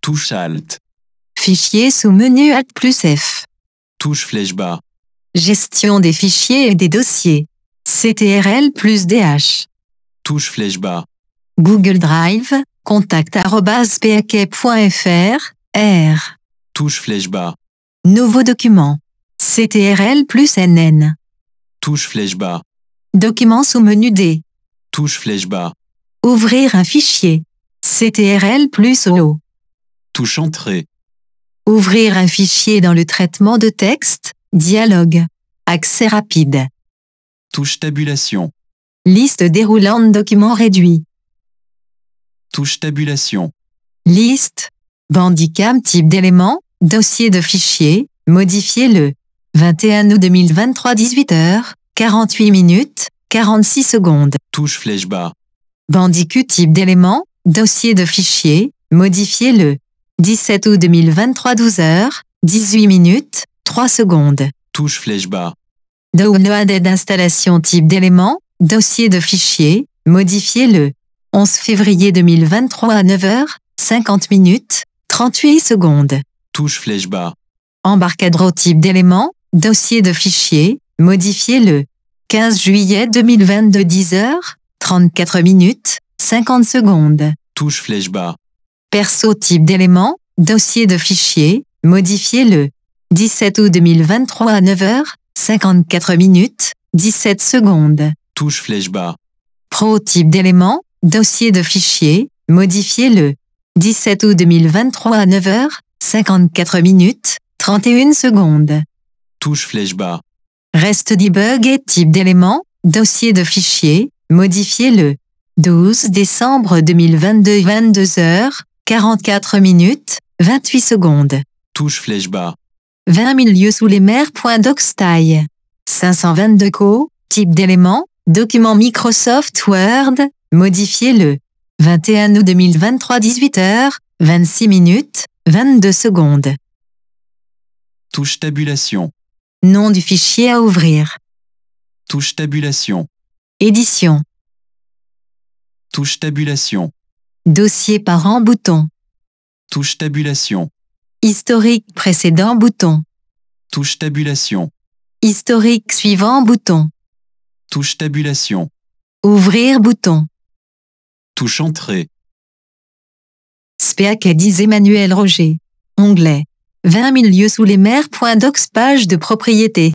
Touche Alt. Fichier sous menu Alt plus F. Touche flèche bas. Gestion des fichiers et des dossiers. CTRL plus DH. Touche flèche bas. Google Drive, fr, R. Touche flèche bas. Nouveau document. CTRL plus NN. Touche flèche bas. Document sous menu D. Touche flèche bas. Ouvrir un fichier. CTRL plus O touche Entrée. Ouvrir un fichier dans le traitement de texte, dialogue. Accès rapide. Touche Tabulation. Liste déroulante documents réduits. Touche Tabulation. Liste. Bandicam type d'élément, dossier de fichier, modifiez-le. 21 août 2023 18h, 48 minutes, 46 secondes. Touche flèche bas. Bandicu type d'élément, dossier de fichier, Modifier le 17 août 2023, 12h, 18 minutes, 3 secondes. Touche flèche bas. Download d'installation type d'élément, dossier de fichier, modifiez le 11 février 2023 à 9h, 50 minutes, 38 secondes. Touche flèche bas. Embarcadro type d'élément, dossier de fichier, modifiez le 15 juillet 2022 10h, 34 minutes, 50 secondes. Touche flèche bas perso type d'élément, dossier de fichier, modifié le 17 août 2023 à 9h, 54 minutes, 17 secondes. Touche flèche bas. Pro type d'élément, dossier de fichier, modifié le 17 août 2023 à 9h, 54 minutes, 31 secondes. Touche flèche bas. Reste debug et type d'élément, dossier de fichier, modifié le 12 décembre 2022 22h, 44 minutes, 28 secondes. Touche flèche bas. 20 000 lieux sous les mers. Docstyle. 522 co, type d'élément, document Microsoft Word, modifiez-le. 21 août 2023, 18h, 26 minutes, 22 secondes. Touche tabulation. Nom du fichier à ouvrir. Touche tabulation. Édition. Touche tabulation. Dossier parent bouton. Touche tabulation. Historique précédent bouton. Touche tabulation. Historique suivant bouton. Touche tabulation. Ouvrir bouton. Touche entrée. 10 Emmanuel Roger. Onglet. 20 000 lieux sous les mers. Docs page de propriété.